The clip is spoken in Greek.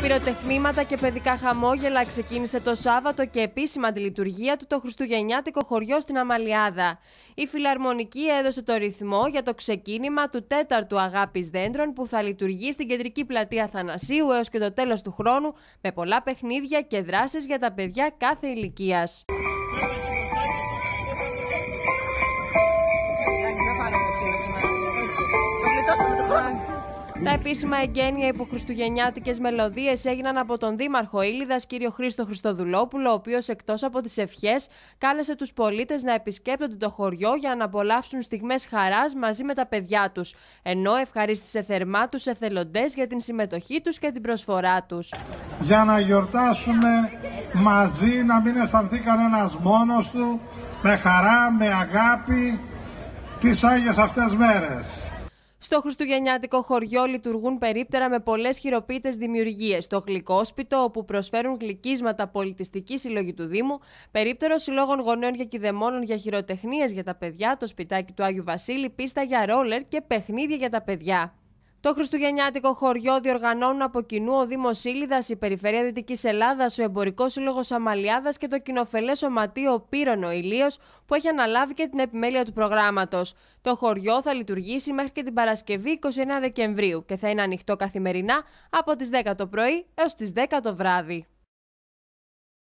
πυροτεχνήματα και παιδικά χαμόγελα ξεκίνησε το Σάββατο και επίσημα τη λειτουργία του το Χριστουγεννιάτικο χωριό στην Αμαλιάδα. Η Φιλαρμονική έδωσε το ρυθμό για το ξεκίνημα του τέταρτου Αγάπης Δέντρων που θα λειτουργεί στην κεντρική πλατεία Θανασίου έως και το τέλος του χρόνου με πολλά παιχνίδια και δράσεις για τα παιδιά κάθε ηλικίας. Τα επίσημα εγγένεια υπό μελωδίες μελωδίε έγιναν από τον Δήμαρχο Ήλιδας κύριο Χρήστο Χριστοδουλόπουλο, ο οποίος εκτός από τις ευχές κάλεσε τους πολίτες να επισκέπτονται το χωριό για να απολαύσουν στιγμές χαράς μαζί με τα παιδιά τους. Ενώ ευχαρίστησε θερμά τους εθελοντές για την συμμετοχή τους και την προσφορά τους. Για να γιορτάσουμε μαζί, να μην αισθανθεί κανένας μόνος του, με χαρά, με αγάπη, τις Άγιες αυτές μέρες. Στο χριστουγεννιάτικο χωριό λειτουργούν περίπτερα με πολλές χειροποίητες δημιουργίες. Το γλυκόσπιτο, όπου προσφέρουν γλυκίσματα πολιτιστική συλλογή του Δήμου, περίπτερο συλλόγων γονέων και κυδεμόνων για χειροτεχνίες για τα παιδιά, το σπιτάκι του Άγιου Βασίλη, πίστα για ρόλερ και παιχνίδια για τα παιδιά. Το Χριστουγεννιάτικο χωριό διοργανώνουν από κοινού ο Δήμος Ήλιδα, η Περιφέρεια Δυτικής Ελλάδας, ο Εμπορικός Σύλλογος Αμαλιάδας και το κοινοφελέ Σωματείο Πύρονο Ηλίο, που έχει αναλάβει και την επιμέλεια του προγράμματος. Το χωριό θα λειτουργήσει μέχρι και την Παρασκευή 29 Δεκεμβρίου και θα είναι ανοιχτό καθημερινά από τις 10 το πρωί έως τις 10 το βράδυ.